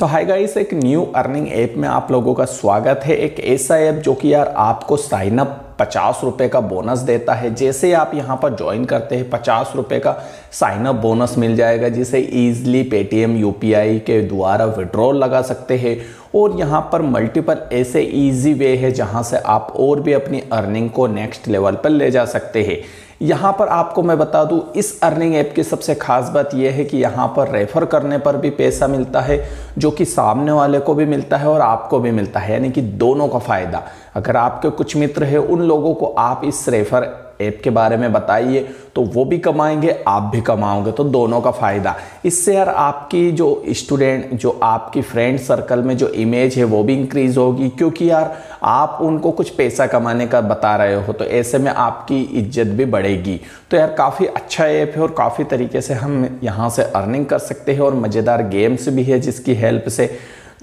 तो hi guys एक new earning app में आप लोगों का स्वागत है एक ऐसा ऐप जो कि यार आपको साइन अप पचास रुपये का बोनस देता है जैसे आप यहाँ पर ज्वाइन करते हैं पचास रुपये का साइन अप बोनस मिल जाएगा जिसे ईजिली पेटीएम यूपीआई के द्वारा विड्रॉल लगा सकते हैं और यहाँ पर मल्टीपल ऐसे इजी वे है जहाँ से आप और भी अपनी अर्निंग को नेक्स्ट लेवल पर ले जा सकते हैं यहाँ पर आपको मैं बता दूँ इस अर्निंग ऐप की सबसे खास बात यह है कि यहाँ पर रेफ़र करने पर भी पैसा मिलता है जो कि सामने वाले को भी मिलता है और आपको भी मिलता है यानी कि दोनों का फ़ायदा अगर आपके कुछ मित्र हैं उन लोगों को आप इस रेफ़र ऐप के बारे में बताइए तो वो भी कमाएंगे आप भी कमाओगे तो दोनों का फ़ायदा इससे यार आपकी जो स्टूडेंट जो आपकी फ्रेंड सर्कल में जो इमेज है वो भी इंक्रीज़ होगी क्योंकि यार आप उनको कुछ पैसा कमाने का बता रहे हो तो ऐसे में आपकी इज्जत भी बढ़ेगी तो यार काफ़ी अच्छा ऐप है और काफ़ी तरीके से हम यहाँ से अर्निंग कर सकते हैं और मज़ेदार गेम्स भी है जिसकी हेल्प से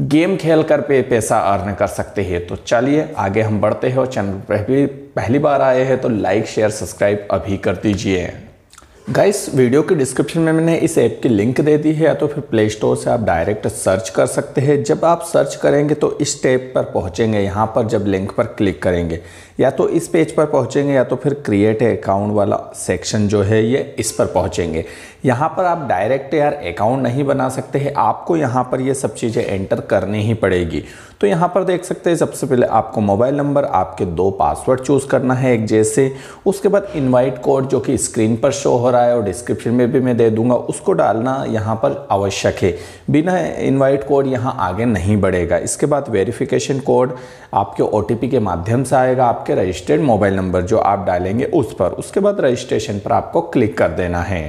गेम खेल कर पे पैसा अर्न कर सकते हैं तो चलिए आगे हम बढ़ते हैं और चैनल पर भी पहली बार आए हैं तो लाइक शेयर सब्सक्राइब अभी कर दीजिए गाइस वीडियो के डिस्क्रिप्शन में मैंने इस ऐप की लिंक दे दी है या तो फिर प्ले स्टोर से आप डायरेक्ट सर्च कर सकते हैं जब आप सर्च करेंगे तो इस टैब पर पहुंचेंगे यहाँ पर जब लिंक पर क्लिक करेंगे या तो इस पेज पर पहुंचेंगे या तो फिर क्रिएट अकाउंट वाला सेक्शन जो है ये इस पर पहुंचेंगे यहाँ पर आप डायरेक्ट यार अकाउंट नहीं बना सकते हैं आपको यहाँ पर ये सब चीज़ें एंटर करनी ही पड़ेगी तो यहाँ पर देख सकते हैं सबसे पहले आपको मोबाइल नंबर आपके दो पासवर्ड चूज़ करना है एक जैसे उसके बाद इन्वाइट कोड जो कि स्क्रीन पर शो हो रहा है और डिस्क्रिप्शन में भी मैं दे दूंगा उसको डालना यहाँ पर आवश्यक है बिना इनवाइट कोड यहाँ आगे नहीं बढ़ेगा इसके बाद वेरिफिकेशन कोड आपके ओ के माध्यम से आएगा आपके रजिस्टर्ड मोबाइल नंबर जो आप डालेंगे उस पर उसके बाद रजिस्ट्रेशन पर आपको क्लिक कर देना है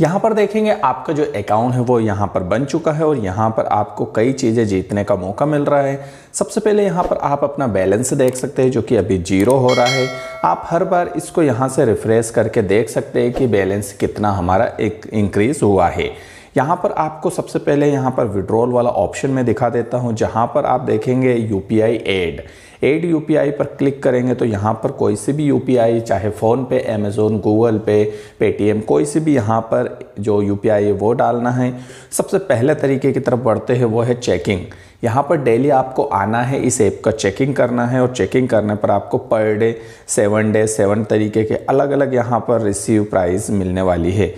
यहाँ पर देखेंगे आपका जो अकाउंट है वो यहाँ पर बन चुका है और यहाँ पर आपको कई चीज़ें जीतने का मौका मिल रहा है सबसे पहले यहाँ पर आप अपना बैलेंस देख सकते हैं जो कि अभी जीरो हो रहा है आप हर बार इसको यहाँ से रिफ्रेश करके देख सकते हैं कि बैलेंस कितना हमारा एक इंक्रीज़ हुआ है यहाँ पर आपको सबसे पहले यहाँ पर विड्रॉल वाला ऑप्शन में दिखा देता हूँ जहाँ पर आप देखेंगे U P I add add you पर क्लिक करेंगे तो यहाँ पर कोई से भी यू चाहे फ़ोन पे अमेज़ोन गूगल पे पेटीएम कोई से भी यहाँ पर जो यू है वो डालना है सबसे पहले तरीके की तरफ बढ़ते हैं वो है चेकिंग यहाँ पर डेली आपको आना है इस ऐप का चेकिंग करना है और चेकिंग करने पर आपको per day seven day seven तरीके के अलग अलग यहाँ पर रिसीव प्राइस मिलने वाली है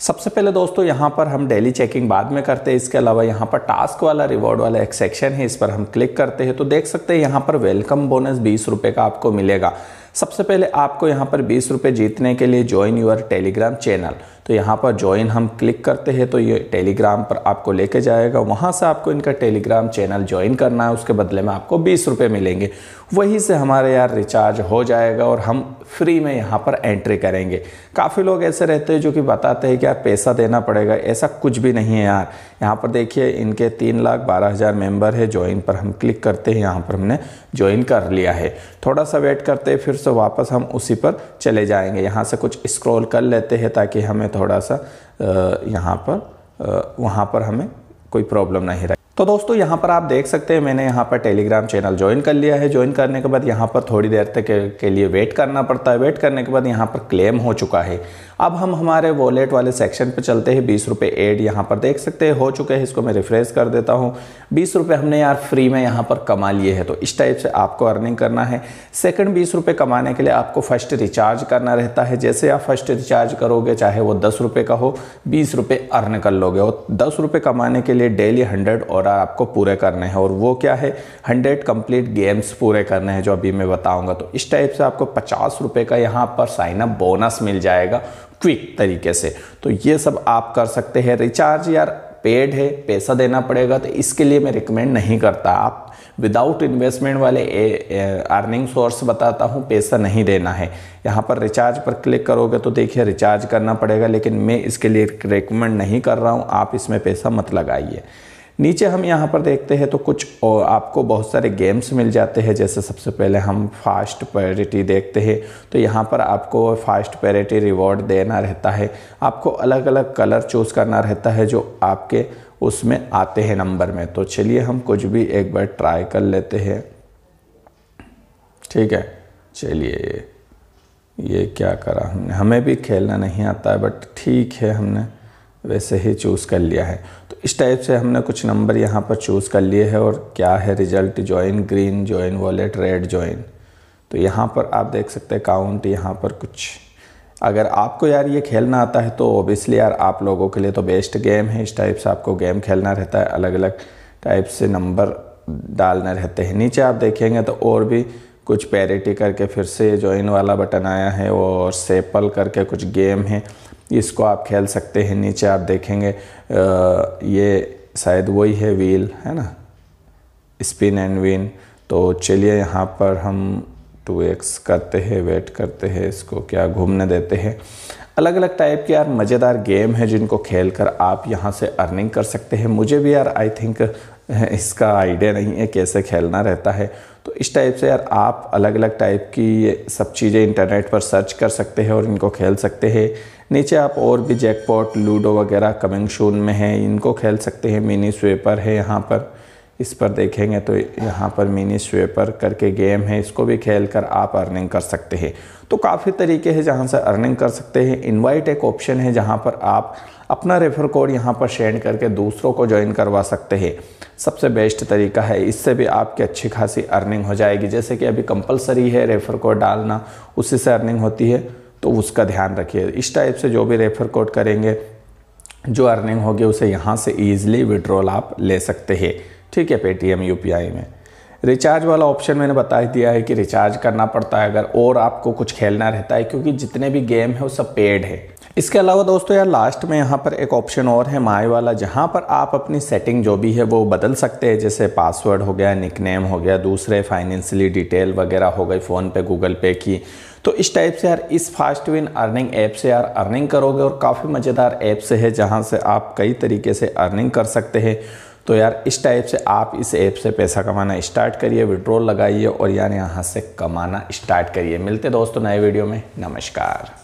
सबसे पहले दोस्तों यहाँ पर हम डेली चेकिंग बाद में करते हैं इसके अलावा यहाँ पर टास्क वाला रिवॉर्ड वाला एक सेक्शन है इस पर हम क्लिक करते हैं तो देख सकते हैं यहाँ पर वेलकम बोनस बीस रुपये का आपको मिलेगा सबसे पहले आपको यहाँ पर बीस रुपये जीतने के लिए ज्वाइन यूर टेलीग्राम चैनल तो यहाँ पर ज्वाइन हम क्लिक करते हैं तो ये टेलीग्राम पर आपको लेके जाएगा वहाँ से आपको इनका टेलीग्राम चैनल ज्वाइन करना है उसके बदले में आपको बीस रुपये मिलेंगे वहीं से हमारे यार रिचार्ज हो जाएगा और हम फ्री में यहाँ पर एंट्री करेंगे काफ़ी लोग ऐसे रहते हैं जो कि बताते हैं कि यार पैसा देना पड़ेगा ऐसा कुछ भी नहीं है यार यहाँ पर देखिए इनके तीन लाख बारह हज़ार मेम्बर है ज्वाइन पर हम क्लिक करते हैं यहाँ पर हमने ज्वाइन कर लिया है थोड़ा सा वेट करते हैं फिर से वापस हम उसी पर चले जाएंगे यहाँ से कुछ स्क्रॉल कर लेते हैं ताकि हमें थोड़ा सा यहाँ पर वहाँ पर हमें कोई प्रॉब्लम नहीं रहे तो दोस्तों यहाँ पर आप देख सकते हैं मैंने यहाँ पर टेलीग्राम चैनल ज्वाइन कर लिया है ज्वाइन करने के बाद यहाँ पर थोड़ी देर तक के, के लिए वेट करना पड़ता है वेट करने के बाद यहाँ पर क्लेम हो चुका है अब हम हमारे वॉलेट वाले सेक्शन पे चलते हैं बीस रुपये एड यहाँ पर देख सकते हैं हो चुके हैं इसको मैं रिफ्रेश कर देता हूँ बीस रुपये हमने यार फ्री में यहाँ पर कमा लिए हैं तो इस टाइप से आपको अर्निंग करना है सेकंड बीस रुपये कमाने के लिए आपको फर्स्ट रिचार्ज करना रहता है जैसे आप फर्स्ट रिचार्ज करोगे चाहे वो दस रुपये का हो बीस रुपये अर्न कर लोगे और दस रुपये कमाने के लिए डेली हंड्रेड और आपको पूरे करने हैं और वो क्या है हंड्रेड कंप्लीट गेम्स पूरे करने हैं जो अभी मैं बताऊँगा तो इस टाइप से आपको पचास रुपये का यहाँ पर साइनअप बोनस मिल जाएगा क्विक तरीके से तो ये सब आप कर सकते हैं रिचार्ज यार पेड है पैसा देना पड़ेगा तो इसके लिए मैं रिकमेंड नहीं करता आप विदाउट इन्वेस्टमेंट वाले ए, ए, अर्निंग सोर्स बताता हूँ पैसा नहीं देना है यहाँ पर रिचार्ज पर क्लिक करोगे तो देखिए रिचार्ज करना पड़ेगा लेकिन मैं इसके लिए रिकमेंड नहीं कर रहा हूँ आप इसमें पैसा मत लगाइए नीचे हम यहाँ पर देखते हैं तो कुछ और आपको बहुत सारे गेम्स मिल जाते हैं जैसे सबसे पहले हम फास्ट पैरिटी देखते हैं तो यहाँ पर आपको फास्ट पैरिटी रिवॉर्ड देना रहता है आपको अलग अलग कलर चूज़ करना रहता है जो आपके उसमें आते हैं नंबर में तो चलिए हम कुछ भी एक बार ट्राई कर लेते हैं ठीक है चलिए ये क्या करा हमने हमें भी खेलना नहीं आता है बट ठीक है हमने वैसे ही चूज़ कर लिया है इस टाइप से हमने कुछ नंबर यहाँ पर चूज़ कर लिए है और क्या है result join green join wallet red join तो यहाँ पर आप देख सकते हैं काउंट यहाँ पर कुछ अगर आपको यार ये खेलना आता है तो ओबियसली यार आप लोगों के लिए तो बेस्ट गेम है इस टाइप से आपको गेम खेलना रहता है अलग अलग टाइप से नंबर डालने रहते हैं नीचे आप देखेंगे तो और भी कुछ पैरिटी करके फिर से ज्वाइन वाला बटन आया है और सेपल करके कुछ गेम है इसको आप खेल सकते हैं नीचे आप देखेंगे आ, ये शायद वही है व्हील है ना स्पिन एंड विन तो चलिए यहाँ पर हम टू एक्स करते हैं वेट करते हैं इसको क्या घूमने देते हैं अलग अलग टाइप के यार मज़ेदार गेम है जिनको खेल कर आप यहाँ से अर्निंग कर सकते हैं मुझे भी यार आई थिंक इसका आइडिया नहीं है कैसे खेलना रहता है तो इस टाइप से यार आप अलग अलग टाइप की सब चीज़ें इंटरनेट पर सर्च कर सकते हैं और इनको खेल सकते हैं नीचे आप और भी जैकपॉट लूडो वगैरह कमिंग शून में हैं इनको खेल सकते हैं मिनी स्वेपर है यहाँ पर इस पर देखेंगे तो यहाँ पर मिनी स्वेपर करके गेम है इसको भी खेल कर आप अर्निंग कर सकते हैं तो काफ़ी तरीके हैं जहाँ से अर्निंग कर सकते हैं इनवाइट एक ऑप्शन है जहाँ पर आप अपना रेफर कोड यहाँ पर सेंड करके दूसरों को ज्वाइन करवा सकते हैं सबसे बेस्ट तरीका है इससे भी आपकी अच्छी खासी अर्निंग हो जाएगी जैसे कि अभी कंपलसरी है रेफर कोड डालना उसी से अर्निंग होती है तो उसका ध्यान रखिए इस टाइप से जो भी रेफर कोड करेंगे जो अर्निंग होगी उसे यहाँ से ईजिली विड्रॉल आप ले सकते हैं ठीक है पेटीएम यू में रिचार्ज वाला ऑप्शन मैंने बता दिया है कि रिचार्ज करना पड़ता है अगर और आपको कुछ खेलना रहता है क्योंकि जितने भी गेम है वो सब पेड है इसके अलावा दोस्तों यार लास्ट में यहाँ पर एक ऑप्शन और है माई वाला जहाँ पर आप अपनी सेटिंग जो भी है वो बदल सकते हैं जैसे पासवर्ड हो गया निकनेम हो गया दूसरे फाइनेंशियली डिटेल वगैरह हो गई फ़ोन पे गूगल पे की तो इस टाइप से यार इस फास्ट विन अर्निंग ऐप से यार अर्निंग करोगे और काफ़ी मज़ेदार ऐप से है जहाँ से आप कई तरीके से अर्निंग कर सकते हैं तो यार इस टाइप से आप इस ऐप से पैसा कमाना स्टार्ट करिए विड्रॉल लगाइए और यार यहाँ से कमाना स्टार्ट करिए मिलते दोस्तों नए वीडियो में नमस्कार